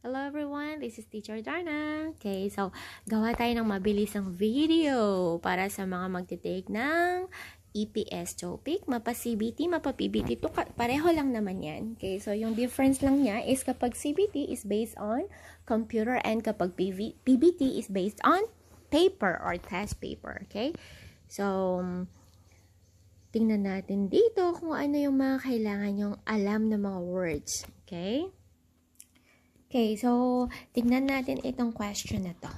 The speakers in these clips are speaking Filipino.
Hello everyone, this is Teacher Darna. Okay, so gawa tayo ng mabilisang video para sa mga magte-take ng EPS topic, mapa-CBT, mapa-PBT. Pareho lang naman yan. Okay, so yung difference lang niya is kapag CBT is based on computer and kapag PV PBT is based on paper or test paper. Okay, so tingnan natin dito kung ano yung mga kailangan yung alam ng mga words. Okay. Okay, so, tignan natin itong question na to.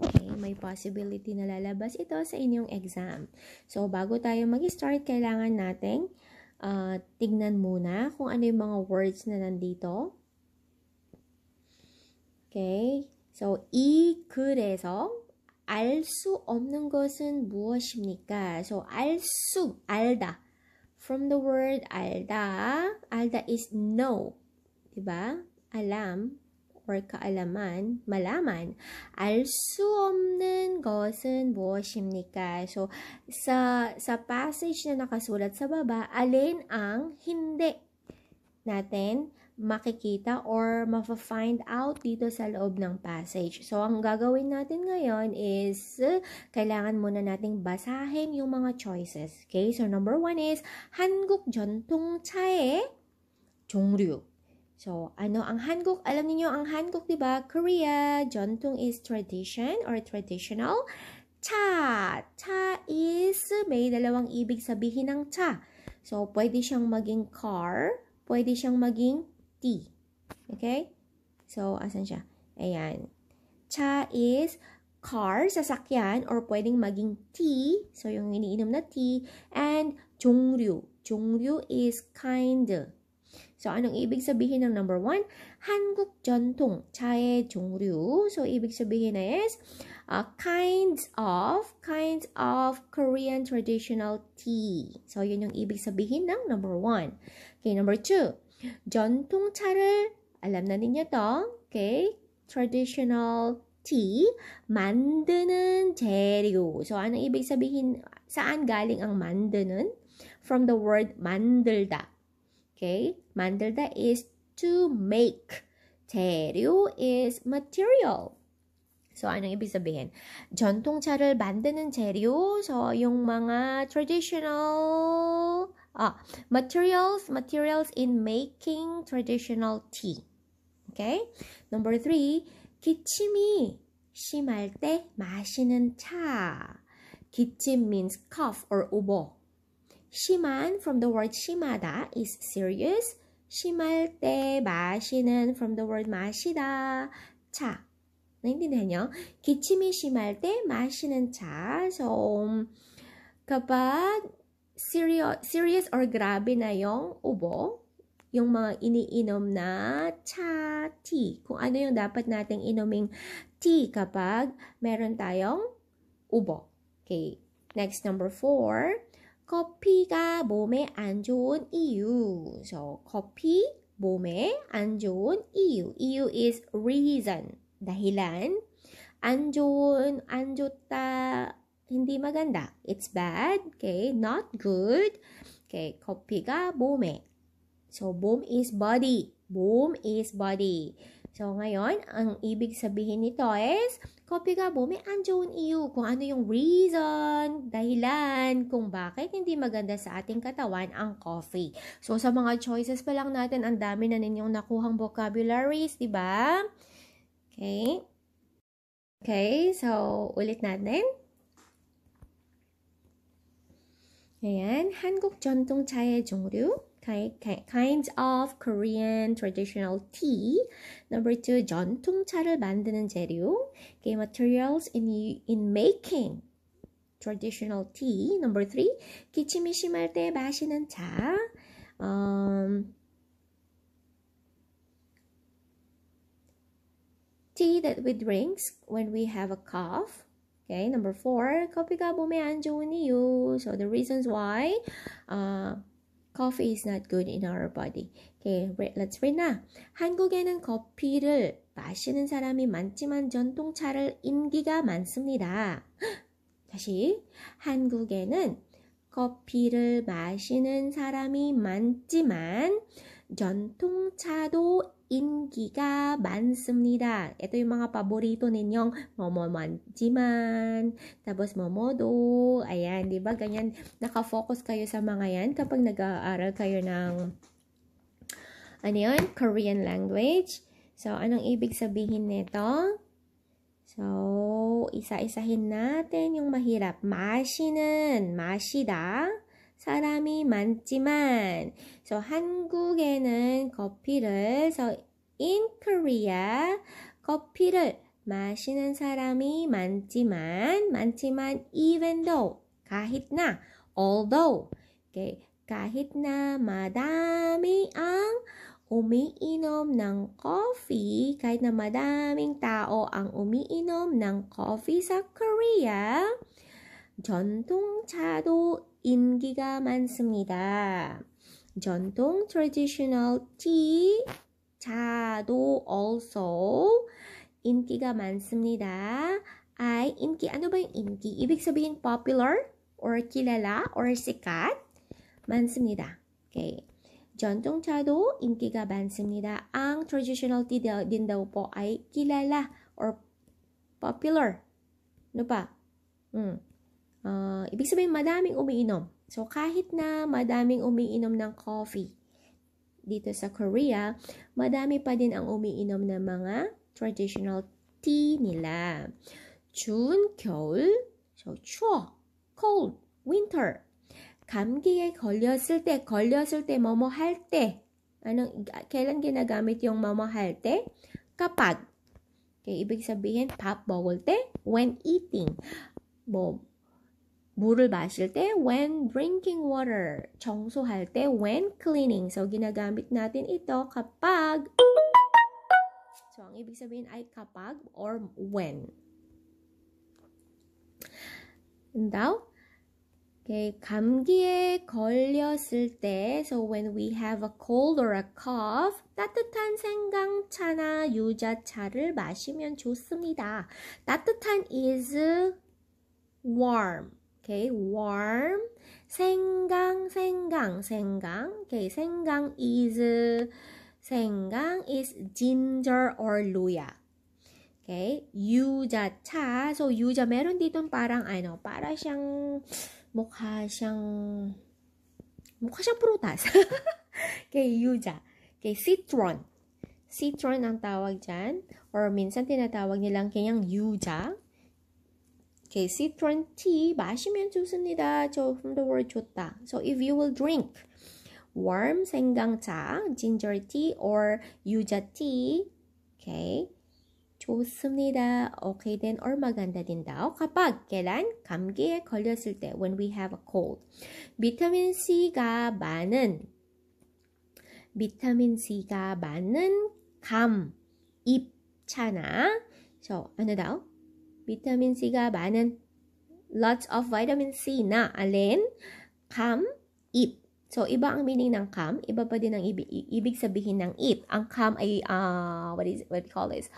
Okay, may possibility na lalabas ito sa inyong exam. So, bago tayo mag-start, kailangan nating uh, tignan muna kung ano yung mga words na nandito. Okay, so, 이 글에서 알수 없는 것은 무엇입니까? So, 알수, 알다. From the word 알다, 알다 is know. Diba? alam or kaalaman, malaman, alsumnen gosen boshimnika. So, sa, sa passage na nakasulat sa baba, alin ang hindi natin makikita or ma find out dito sa loob ng passage. So, ang gagawin natin ngayon is, uh, kailangan muna nating basahin yung mga choices. Okay? So, number one is, 한국 전통 차의 종류. So, ano ang Hanguk? Alam niyo ang Hanguk, di ba? Korea, 전통 is tradition or traditional. Cha, cha is may dalawang ibig sabihin ng cha. So, pwede siyang maging car, pwede siyang maging tea. Okay? So, asan siya? Ayan. Cha is car, sasakyan, or pwedeng maging tea. So, yung iniinom na tea. And, jongryu. Jongryu is kind. So, anong ibig sabihin ng number one? 한국 전통 차의 종류. So, ibig sabihin na is uh, kinds of, kinds of Korean traditional tea. So, yun yung ibig sabihin ng number one. Okay, number two. 전통차를, alam na ninyo to. Okay, traditional tea, 만드는 재료. So, anong ibig sabihin, saan galing ang 만드는? From the word 만들다. Okay. 만들다 is to make. 재료 is material. So, anong i 전통차를 만드는 재료, so y u n m traditional a materials, materials in making traditional tea. Okay? Number three, 기침이 심할 때 마시는 차. 기침 means cough or 우버. 심한 from the word 심하다 is serious. 심할 때 마시는 from the word 마시다. 차. e n t i n d e 요 기침이 심할 때 마시는 차. So, kapag serious, serious or grabe na yung ubo, yung mga iniinom na cha, tea. Kung ano yung dapat nating inuming tea kapag meron tayong ubo. Okay, next number four. 커피가 몸에 안 좋은 이유. So, 커피 몸에 안 좋은 이유. 이유 is reason. dahilan. 안 좋은, 안 좋다, hindi maganda. It's bad, okay? Not good. Okay, 커피가 몸에. So, 몸 is body. 몸 is body. So, ngayon, ang ibig sabihin nito is, copy ka bo, may anjoon iyo kung ano yung reason, dahilan, kung bakit hindi maganda sa ating katawan ang coffee. So, sa mga choices pa lang natin, ang dami na ninyong nakuhang vocabularies, di ba? Okay. Okay, so, ulit natin. Ayan, 한국 전통 차의 종류. kinds of Korean traditional tea. Number two, 전통차를 만드는 재료, okay, materials in in making traditional tea. Number three, 기침이 심할 때 마시는 차. Um, tea that we drink when we have a cough. Okay, number four, 커피가 몸에 안 좋은 이유. So the reasons why. Uh, Coffee is not good in our body. Okay, let's read now. 한국에는 커피를 마시는 사람이 많지만 전통차를 인기가 많습니다. 다시 한국에는 커피를 마시는 사람이 많지만 전통차도 인기가 많습니다. Ito yung mga paborito ninyong momomanjiman, tapos momodo, ayan, di ba? Ganyan, nakafocus kayo sa mga yan kapag nag-aaral kayo ng, ano yun, Korean language. So, anong ibig sabihin nito? So, isa-isahin natin yung mahirap. 마시는, 마시다. 사람이 많지만 so 한국에는 커피를 so in Korea 커피를 마시는 사람이 많지만 많지만 even though kahitna although okay, kahit na madami ang umiinom ng coffee, kahit na madaming tao ang umiinom ng coffee sa Korea, 전통차도 인기가 많습니다. 전통 traditional tea 자도 also 인기가 많습니다. I 인기 ano ba yung 인기? Ibig sabihin popular or kilala or sikat 많습니다. Okay. 전통차도 인기가 많습니다. Ang traditional tea din daw po ay kilala or popular. Ano pa? Hmm. Uh, ibig sabihin, madaming umiinom. So, kahit na madaming umiinom ng coffee dito sa Korea, madami pa din ang umiinom ng mga traditional tea nila. 추운 겨울, so 추워, cold, winter. 감기에 걸렸을 때, 걸렸을 때, 뭐뭐 할 때. Anong, kailan ginagamit yung 뭐뭐 할 때? Kapag. Okay, ibig sabihin, pop, bubble te, when eating. 뭐, 물을 마실 때 when drinking water, 청소할 때 when cleaning. So ginagamit natin ito kapag So ang ibig sabihin ay kapag or when. And now, okay, 감기에 걸렸을 때, so when we have a cold or a cough, 따뜻한 생강차나 유자차를 마시면 좋습니다. 따뜻한 is warm. Okay, warm. 생강, 생강, 생강. Okay, 생강 is 생강 is ginger or luya. Okay, yuja cha. So, yuja, meron ditong parang ano, para siyang mukha siyang mukha siyang prutas. okay, yuja. Okay, citron. Citron ang tawag dyan. Or minsan tinatawag nilang kanyang yuja. Okay, citron tea 마시면 좋습니다. 저 f r o word 좋다. So if you will drink warm 생강차, ginger tea or 유자 tea, okay, 좋습니다. Okay, then 얼마간다 된다. k a p a 계란 감기에 걸렸을 때 when we have a cold. 비타민 C가 많은 비타민 C가 많은 감, 잎, 차나. So, ano 비타민 C가 많은 lots of vitamin C na alin? Come, eat. So, iba ang meaning ng come, iba pa din ang ibig, ibig sabihin ng eat. Ang come ay, uh, what is, what do you call this?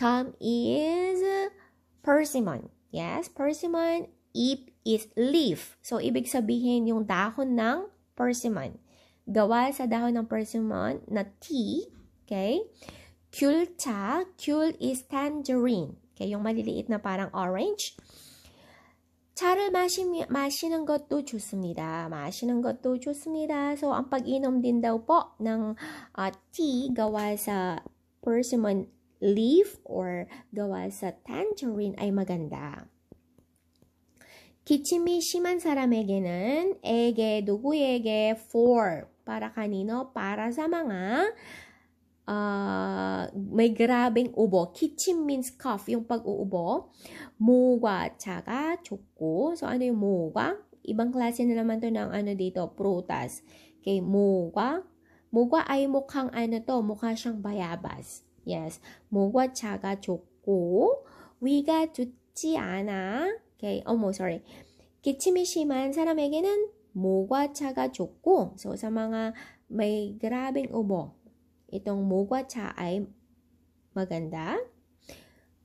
Come is persimmon. Yes, persimmon. Eat is leaf. So, ibig sabihin yung dahon ng persimmon. Gawa sa dahon ng persimmon na tea. Okay? 귤차, 귤 is tangerine. 이렇게 용말이 liit na parang orange. 차를 마시, 마시는 것도 좋습니다. 마시는 것도 좋습니다. So, ang pag-inom din daw po ng uh, tea gawa sa persimmon leaf or gawa sa tangerine ay maganda. 기침이 심한 사람에게는 에게 누구에게 for para kanino para sa mga uh, may grabeng ubo. 기침 means cough. Yung pag-uubo. 모과 차가 좁고. So, ano yung 모과? Ibang klase na naman to ng ano dito, prutas. Okay, 모과. 모과 ay mukhang ano to, mukha siyang bayabas. Yes. 모과 차가 좁고 위가 좋지 않아. Okay, mo, sorry. 기침이 심한 사람에게는 모과 차가 좁고 so sa mga may grabing ubo, itong mugwa cha ay maganda.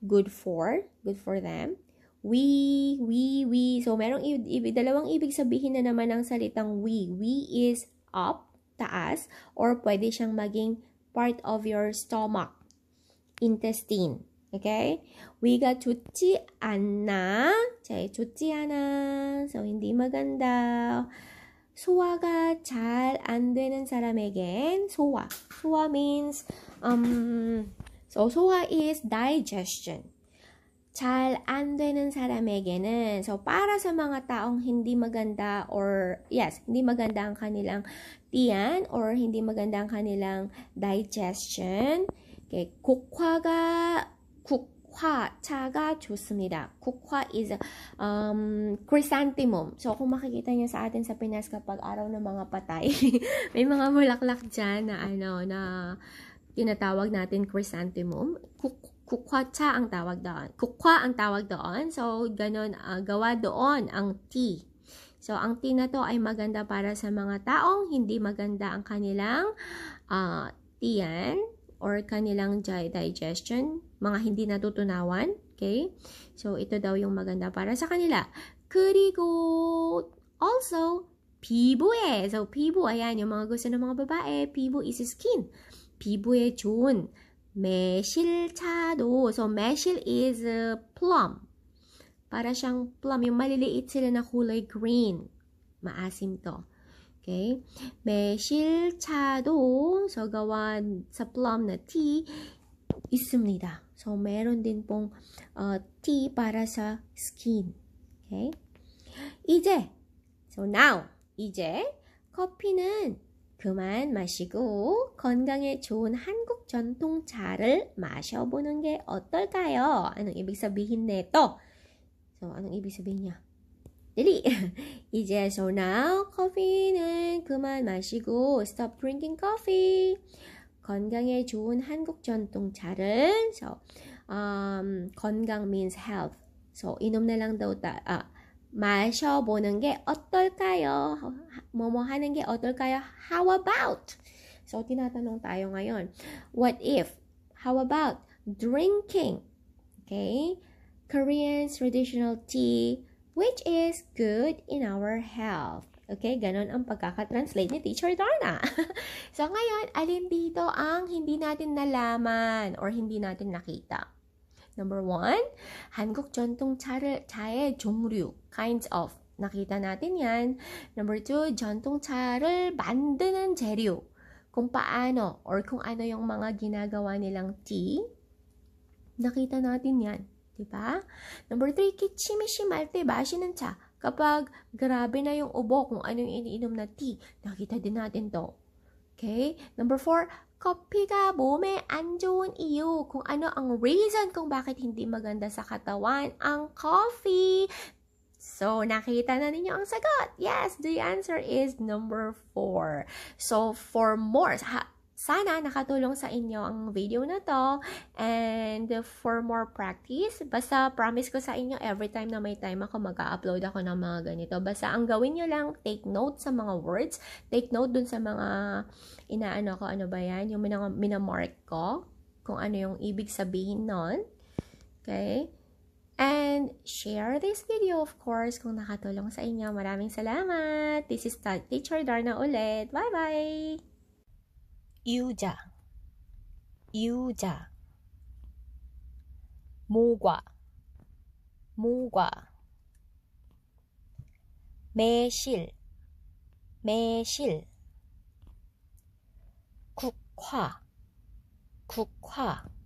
Good for, good for them. We, we, we. So, merong ibig, dalawang ibig sabihin na naman ng salitang we. We is up, taas, or pwede siyang maging part of your stomach, intestine. Okay? We got chuchi anna. Chay chuchi anna. So, hindi maganda. 소화가 잘안 되는 saramegen. 소화. 소화 means um So, 소화 is digestion. 잘안 되는 사람에게는 so para sa mga taong hindi maganda or yes, hindi maganda ang kanilang tiyan or hindi maganda ang kanilang digestion. Okay, kukwa 국화차가 좋습니다. Kukwa is um, chrysanthemum. So, kung makikita niyo sa atin sa Pinas kapag araw ng mga patay, may mga bulaklak diyan na ano, na tinatawag natin chrysanthemum. Kukwacha ang tawag doon. Kukwa ang tawag doon. So, ganun, uh, gawa doon ang tea. So, ang tea na to ay maganda para sa mga taong hindi maganda ang kanilang uh, tiyan or kanilang digestion, mga hindi natutunawan. Okay? So, ito daw yung maganda para sa kanila. 그리고 also, pibu eh. So, pibu, ayan, yung mga gusto ng mga babae, pibu is skin. 피부에 좋은 매실차도 so 매실 is plum para siyang plum yung maliliit sila na kulay green maasim to okay 매실차도 so gawa sa plum na tea 있습니다 so meron din pong uh, tea para sa skin okay 이제 so now 이제 커피는 그만 마시고 건강에 좋은 한국 전통차를 마셔보는 게 어떨까요? Anong ibig sabihin nito? So, anong ibig sabihin niya? Lily, 이제 so now 커피는 그만 마시고 stop drinking coffee. 건강에 좋은 한국 전통차를 so, um, 건강 means health. So, inom na lang daw ta, ah, 마셔보는 게 어떨까요? 뭐뭐 하는 게 어떨까요? How about? So, tinatanong tayo ngayon. What if? How about drinking? Okay? Korean traditional tea, which is good in our health. Okay, ganon ang pagkakatranslate ni Teacher Darna. so, ngayon, alin dito ang hindi natin nalaman or hindi natin nakita? Number one, 한국 전통차를 차의 종류 kinds of nakita natin yan. Number two, 전통차를 만드는 재료 kung paano or kung ano yung mga ginagawa nilang tea. Nakita natin yan. Diba? Number three, kichimishimar te bashi ng cha. Kapag grabe na yung ubo kung ano yung iniinom na tea, nakita din natin to. Okay? Number four, 커피가 몸에 안 좋은 이유, kung ano ang reason kung bakit hindi maganda sa katawan ang coffee. So, nakita na ninyo ang sagot. Yes, the answer is number 4. So, for more, sana nakatulong sa inyo ang video na to. And for more practice, basta promise ko sa inyo every time na may time ako mag-upload ako ng mga ganito. Basta ang gawin nyo lang, take note sa mga words. Take note dun sa mga inaano ko, ano ba yan? Yung minamark ko. Kung ano yung ibig sabihin nun. Okay? And share this video, of course, kung nakatulong sa inyo. Maraming salamat! This is Teacher Darna ulit. Bye-bye! 유자 유자 모과 모과 매실 매실 국화 국화